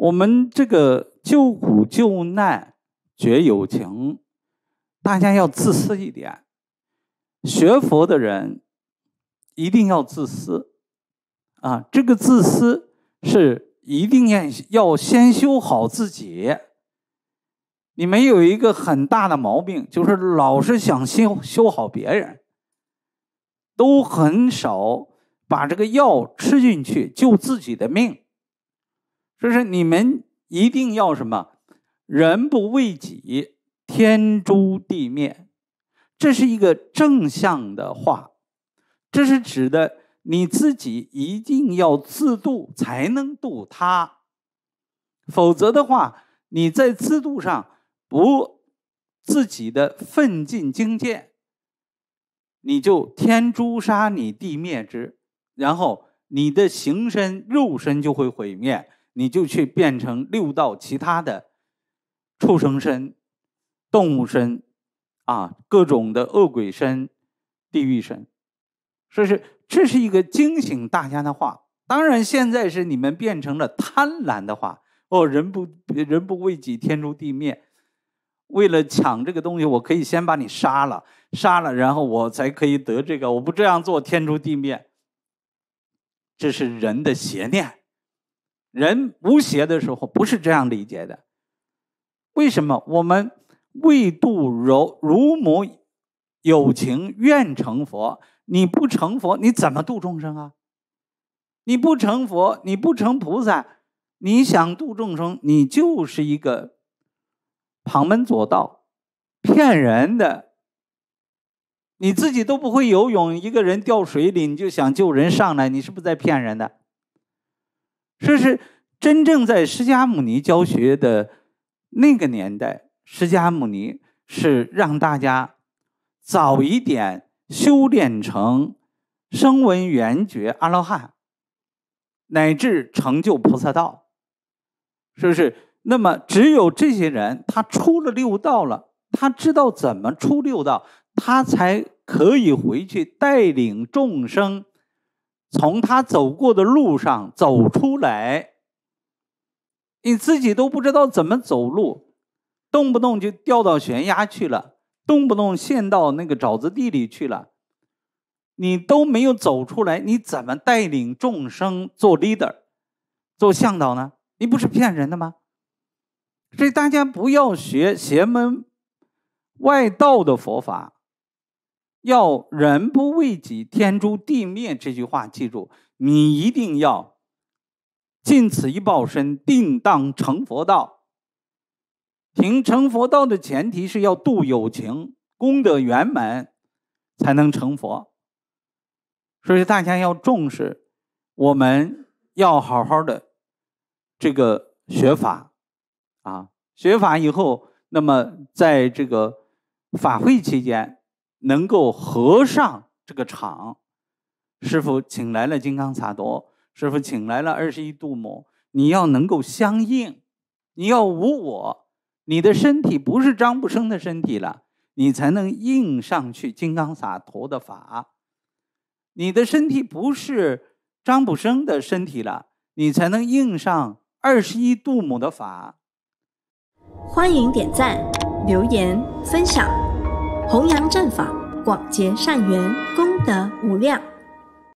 我们这个救苦救难、觉有情，大家要自私一点。学佛的人一定要自私啊！这个自私是一定要要先修好自己。你们有一个很大的毛病，就是老是想修修好别人，都很少把这个药吃进去，救自己的命。就是你们一定要什么？人不为己，天诛地灭。这是一个正向的话，这是指的你自己一定要自度才能度他，否则的话，你在自度上不自己的奋进精进，你就天诛杀你地灭之，然后你的形身肉身就会毁灭。你就去变成六道其他的畜生身、动物身啊，各种的恶鬼身、地狱身，说是这是一个惊醒大家的话。当然，现在是你们变成了贪婪的话哦，人不人不为己，天诛地灭。为了抢这个东西，我可以先把你杀了，杀了，然后我才可以得这个。我不这样做，天诛地灭。这是人的邪念。人无邪的时候不是这样理解的。为什么？我们为度柔如母有情愿成佛。你不成佛，你怎么度众生啊？你不成佛，你不成菩萨，你想度众生，你就是一个旁门左道、骗人的。你自己都不会游泳，一个人掉水里，你就想救人上来，你是不是在骗人的？说是真正在释迦牟尼教学的那个年代，释迦牟尼是让大家早一点修炼成声闻缘觉阿罗汉，乃至成就菩萨道。是不是？那么只有这些人，他出了六道了，他知道怎么出六道，他才可以回去带领众生。从他走过的路上走出来，你自己都不知道怎么走路，动不动就掉到悬崖去了，动不动陷到那个沼泽地里去了，你都没有走出来，你怎么带领众生做 leader，做向导呢？你不是骗人的吗？所以大家不要学邪门外道的佛法。要人不为己，天诛地灭。这句话记住，你一定要尽此一报身，定当成佛道。行成佛道的前提是要度有情，功德圆满，才能成佛。所以大家要重视，我们要好好的这个学法，啊，学法以后，那么在这个法会期间。能够合上这个场，师傅请来了金刚萨埵，师傅请来了二十一度母。你要能够相应，你要无我，你的身体不是张不生的身体了，你才能应上去金刚萨陀的法；你的身体不是张不生的身体了，你才能应上二十一度母的法。欢迎点赞、留言、分享。弘扬正法，广结善缘，功德无量。